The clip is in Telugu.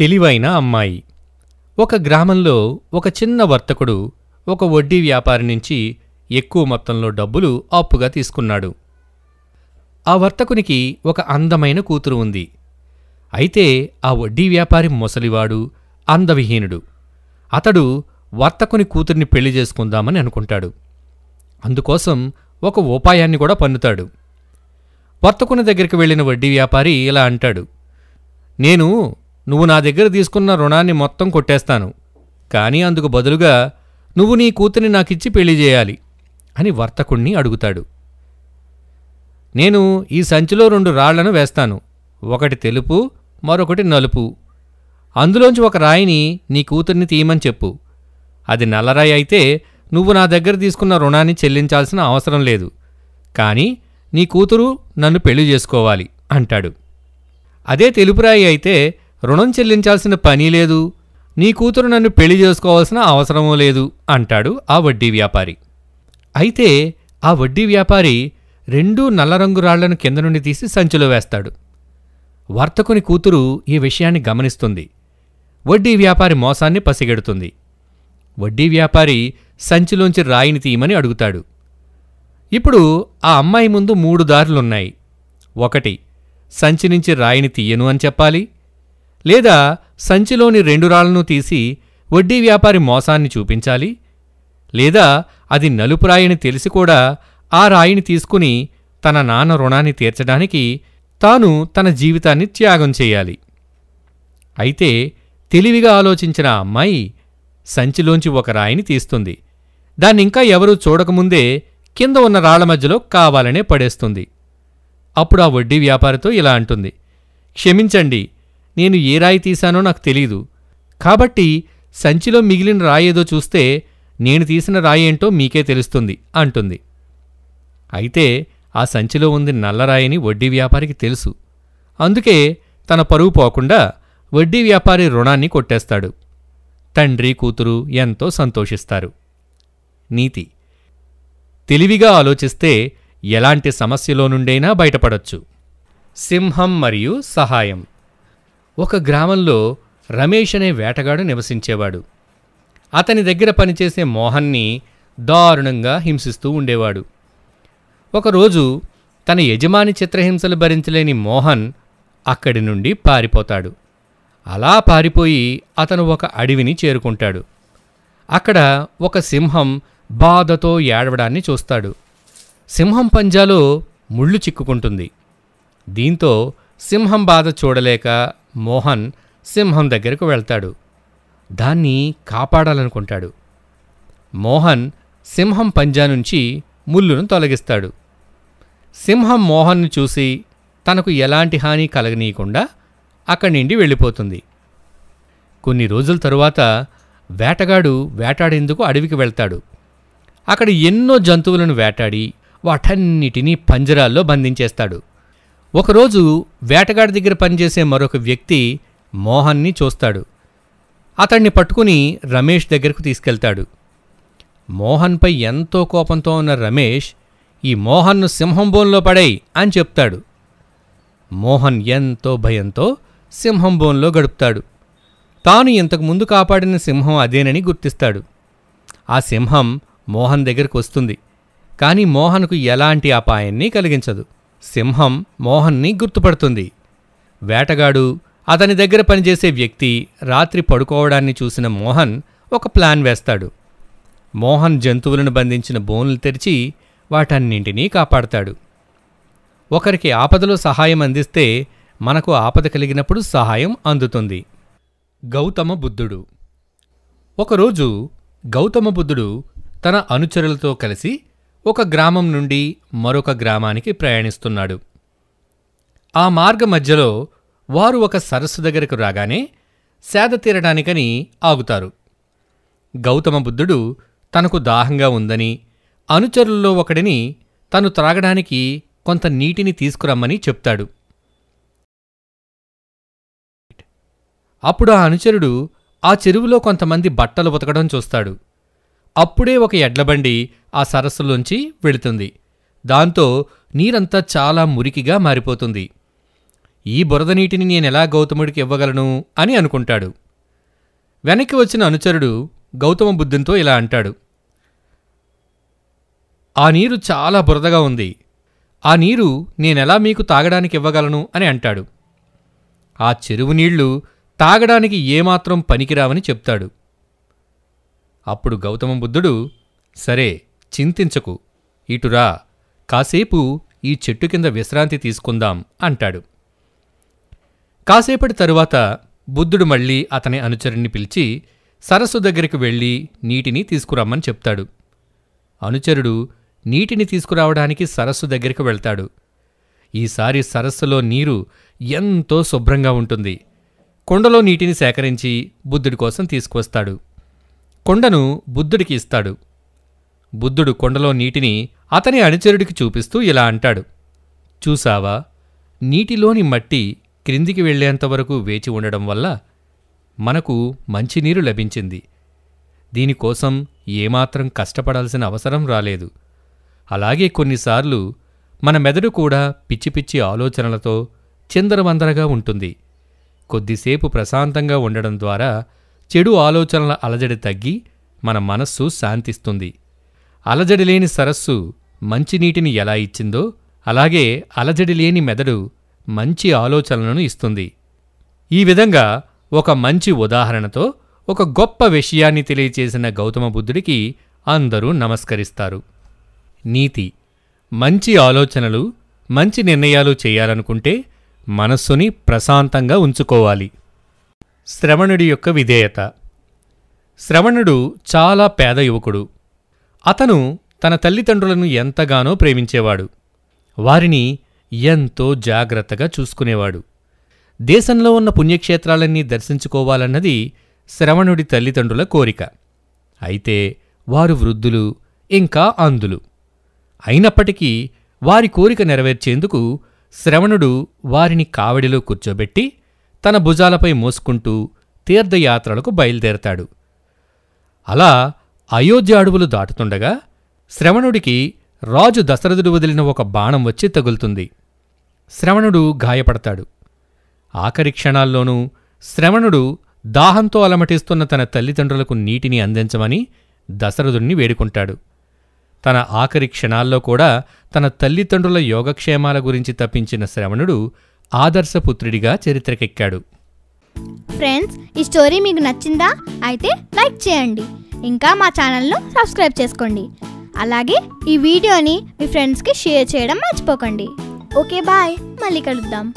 తెలివైన అమ్మాయి ఒక గ్రామంలో ఒక చిన్న వర్తకుడు ఒక వడ్డీ వ్యాపారి నుంచి ఎక్కువ మొత్తంలో డబ్బులు అప్పుగా తీసుకున్నాడు ఆ వర్తకునికి ఒక అందమైన కూతురు ఉంది అయితే ఆ వడ్డీ వ్యాపారి ముసలివాడు అందవిహీనుడు అతడు వర్తకుని కూతుర్ని పెళ్లి చేసుకుందామని అనుకుంటాడు అందుకోసం ఒక ఉపాయాన్ని కూడా పన్నుతాడు వర్తకుని దగ్గరికి వెళ్ళిన వడ్డీ వ్యాపారి ఇలా అంటాడు నేను నువ్వు నా దగ్గర తీసుకున్న రుణాన్ని మొత్తం కొట్టేస్తాను కానీ అందుకు బదులుగా నువ్వు నీ కూతురిని నాకిచ్చి పెళ్లి చేయాలి అని వర్తకుణ్ణి అడుగుతాడు నేను ఈ సంచిలో రెండు రాళ్లను వేస్తాను ఒకటి తెలుపు మరొకటి నలుపు అందులోంచి ఒక రాయిని నీ కూతుర్ని తీయమని చెప్పు అది నల్లరాయి అయితే నువ్వు నా దగ్గర తీసుకున్న రుణాన్ని చెల్లించాల్సిన అవసరం లేదు కానీ నీ కూతురు నన్ను పెళ్లి చేసుకోవాలి అంటాడు అదే తెలుపురాయి అయితే రుణం చెల్లించాల్సిన పని లేదు నీ కూతురు నన్ను పెళ్లి చేసుకోవాల్సిన అవసరమూ లేదు అంటాడు ఆ వడ్డీ వ్యాపారి అయితే ఆ వడ్డీ వ్యాపారి రెండూ నల్లరంగు రాళ్లను కింద నుండి తీసి సంచిలో వేస్తాడు వర్తకుని కూతురు ఈ విషయాన్ని గమనిస్తుంది వడ్డీ వ్యాపారి మోసాన్ని పసిగెడుతుంది వడ్డీ వ్యాపారి సంచిలోంచి రాయిని తీయమని అడుగుతాడు ఇప్పుడు ఆ అమ్మాయి ముందు మూడు దారులున్నాయి ఒకటి సంచి నుంచి రాయిని తీయను అని చెప్పాలి లేదా సంచిలోని రెండు రాళ్లను తీసి వడ్డీ వ్యాపారి మోసాన్ని చూపించాలి లేదా అది నలుపు రాయిని తెలిసి కూడా ఆ రాయిని తీసుకుని తన నాన్న రుణాన్ని తీర్చడానికి తాను తన జీవితాన్ని త్యాగం చేయాలి అయితే తెలివిగా ఆలోచించిన అమ్మాయి సంచిలోంచి ఒక రాయిని తీస్తుంది దాన్నింకా ఎవరూ చూడకముందే కింద ఉన్న రాళ్ల మధ్యలో కావాలనే పడేస్తుంది అప్పుడు ఆ వడ్డీ వ్యాపారితో ఇలా అంటుంది క్షమించండి నేను ఏ రాయి తీశానో నాకు తెలీదు కాబట్టి సంచిలో మిగిలిన రాయేదో చూస్తే నేను తీసిన రాయేంటో మీకే తెలుస్తుంది అంటుంది అయితే ఆ సంచిలో ఉంది నల్లరాయని వడ్డీ వ్యాపారికి తెలుసు అందుకే తన పరువు పోకుండా వడ్డీ వ్యాపారి రుణాన్ని కొట్టేస్తాడు తండ్రి కూతురు ఎంతో సంతోషిస్తారు నీతి తెలివిగా ఆలోచిస్తే ఎలాంటి సమస్యలో నుండైనా బయటపడొచ్చు సింహం మరియు సహాయం ఒక గ్రామంలో రమేష్ అనే వేటగాడు నివసించేవాడు అతని దగ్గర పనిచేసే మోహన్ని దారుణంగా హింసిస్తూ ఉండేవాడు ఒకరోజు తన యజమాని చిత్రహింసలు భరించలేని మోహన్ అక్కడి నుండి పారిపోతాడు అలా పారిపోయి అతను ఒక అడవిని చేరుకుంటాడు అక్కడ ఒక సింహం బాధతో ఏడవడాన్ని చూస్తాడు సింహం పంజాలో ముళ్ళు చిక్కుకుంటుంది దీంతో సింహం బాధ చూడలేక మోహన్ సింహం దగ్గరకు వెళ్తాడు దాన్ని కాపాడాలనుకుంటాడు మోహన్ సింహం పంజా నుంచి ముళ్ళును తొలగిస్తాడు సింహం మోహన్ను చూసి తనకు ఎలాంటి హాని కలగనీయకుండా అక్కడి నుండి వెళ్ళిపోతుంది కొన్ని రోజుల తరువాత వేటగాడు వేటాడేందుకు అడవికి వెళ్తాడు అక్కడ ఎన్నో జంతువులను వేటాడి వాటన్నిటినీ పంజరాల్లో బంధించేస్తాడు ఒకరోజు వేటగాడి దగ్గర పనిచేసే మరొక వ్యక్తి మోహన్ని చూస్తాడు అతన్ని పట్టుకుని రమేష్ దగ్గరకు తీసుకెళ్తాడు మోహన్పై ఎంతో కోపంతో ఉన్న రమేష్ ఈ మోహన్ను సింహం బోన్లో పడేయి అని చెప్తాడు మోహన్ ఎంతో భయంతో సింహం బోన్లో గడుపుతాడు తాను ఇంతకుముందు కాపాడిన సింహం అదేనని గుర్తిస్తాడు ఆ సింహం మోహన్ దగ్గరకు వస్తుంది కానీ మోహన్కు ఎలాంటి అపాయాన్ని కలిగించదు సింహం మోహన్ని గుర్తుపడుతుంది వేటగాడు అతని దగ్గర పనిచేసే వ్యక్తి రాత్రి పడుకోవడాన్ని చూసిన మోహన్ ఒక ప్లాన్ వేస్తాడు మోహన్ జంతువులను బంధించిన బోన్లు తెరిచి వాటన్నింటినీ కాపాడతాడు ఒకరికి ఆపదలో సహాయం అందిస్తే మనకు ఆపద కలిగినప్పుడు సహాయం అందుతుంది గౌతమ బుద్ధుడు ఒకరోజు గౌతమ బుద్ధుడు తన అనుచరులతో కలిసి ఒక గ్రామం నుండి మరొక గ్రామానికి ప్రయాణిస్తున్నాడు ఆ మార్గ మధ్యలో వారు ఒక సరస్సు దగ్గరకు రాగానే సేద తీరడానికని ఆగుతారు గౌతమ బుద్ధుడు తనకు దాహంగా ఉందని అనుచరుల్లో ఒకడిని తను త్రాగడానికి కొంత నీటిని తీసుకురమ్మని చెప్తాడు అప్పుడు ఆ అనుచరుడు ఆ చెరువులో కొంతమంది బట్టలు ఉతకడం చూస్తాడు అప్పుడే ఒక ఎడ్లబండి ఆ సరస్సులోంచి వెళుతుంది దాంతో నీరంతా చాలా మురికిగా మారిపోతుంది ఈ బురద నీటిని నేనెలా గౌతముడికి ఇవ్వగలను అని అనుకుంటాడు వెనక్కి వచ్చిన అనుచరుడు గౌతమ బుద్ధంతో ఇలా అంటాడు ఆ నీరు చాలా బురదగా ఉంది ఆ నీరు నేనెలా మీకు తాగడానికి ఇవ్వగలను అని అంటాడు ఆ చెరువు నీళ్లు తాగడానికి ఏమాత్రం పనికిరావని చెప్తాడు అప్పుడు గౌతమ బుద్ధుడు సరే చింతించకు ఇటురా కాసేపు ఈ చెట్టు కింద విశ్రాంతి తీసుకుందాం అంటాడు కాసేపటి తరువాత బుద్ధుడు మళ్ళీ అతని అనుచరుణ్ణి పిలిచి సరస్సు దగ్గరికి వెళ్ళి నీటిని తీసుకురమ్మని చెప్తాడు అనుచరుడు నీటిని తీసుకురావడానికి సరస్సు దగ్గరికి వెళ్తాడు ఈసారి సరస్సులో నీరు ఎంతో శుభ్రంగా ఉంటుంది కుండలో నీటిని సేకరించి బుద్ధుడి కోసం తీసుకువస్తాడు కొండను బుద్ధుడికి ఇస్తాడు బుద్ధుడు కొండలో నీటిని అతని అనుచరుడికి చూపిస్తూ ఇలా అంటాడు చూసావా నీటిలోని మట్టి క్రిందికి వెళ్లేంతవరకు వేచి ఉండడం వల్ల మనకు మంచినీరు లభించింది దీనికోసం ఏమాత్రం కష్టపడాల్సిన అవసరం రాలేదు అలాగే కొన్నిసార్లు మన మెదడు కూడా పిచ్చి పిచ్చి ఆలోచనలతో చిందరవందరగా ఉంటుంది కొద్దిసేపు ప్రశాంతంగా ఉండడం ద్వారా చెడు ఆలోచనల అలజడి తగ్గి మన మనస్సు శాంతిస్తుంది అలజడి లేని సరస్సు మంచినీటిని ఎలా ఇచ్చిందో అలాగే అలజడి లేని మెదడు మంచి ఆలోచనలను ఇస్తుంది ఈ విధంగా ఒక మంచి ఉదాహరణతో ఒక గొప్ప విషయాన్ని తెలియచేసిన గౌతమ బుద్ధుడికి అందరూ నమస్కరిస్తారు నీతి మంచి ఆలోచనలు మంచి నిర్ణయాలు చేయాలనుకుంటే మనస్సుని ప్రశాంతంగా ఉంచుకోవాలి శ్రవణుడి యొక్క విధేయత శ్రవణుడు చాలా పేద యువకుడు అతను తన తల్లిదండ్రులను ఎంతగానో ప్రేమించేవాడు వారిని ఎంతో జాగ్రత్తగా చూసుకునేవాడు దేశంలో ఉన్న పుణ్యక్షేత్రాలన్నీ దర్శించుకోవాలన్నది శ్రవణుడి తల్లిదండ్రుల కోరిక అయితే వారు వృద్ధులు ఇంకా అంధులు అయినప్పటికీ వారి కోరిక నెరవేర్చేందుకు శ్రవణుడు వారిని కావడిలో కూర్చోబెట్టి తన భుజాలపై మోసుకుంటూ తీర్థయాత్రలకు బయలుదేరతాడు అలా అయోధ్య అడవులు దాటుతుండగా శ్రవణుడికి రాజు దశరథుడు వదిలిన ఒక బాణం వచ్చి తగులుతుంది శ్రవణుడు గాయపడతాడు ఆఖరి క్షణాల్లోనూ శ్రవణుడు దాహంతో అలమటిస్తున్న తన తల్లిదండ్రులకు నీటిని అందించమని దశరథుణ్ణి వేడుకుంటాడు తన ఆఖరి క్షణాల్లో కూడా తన తల్లిదండ్రుల యోగక్షేమాల గురించి తప్పించిన శ్రవణుడు ఆదర్శపుత్రుడిగా చరిత్రకెక్కాడు ఫ్రెండ్స్ ఈ స్టోరీ మీకు నచ్చిందా అయితే లైక్ చేయండి ఇంకా మా ఛానల్ను సబ్స్క్రైబ్ చేసుకోండి అలాగే ఈ వీడియోని మీ ఫ్రెండ్స్కి షేర్ చేయడం మర్చిపోకండి ఓకే బాయ్ మళ్ళీ కలుద్దాం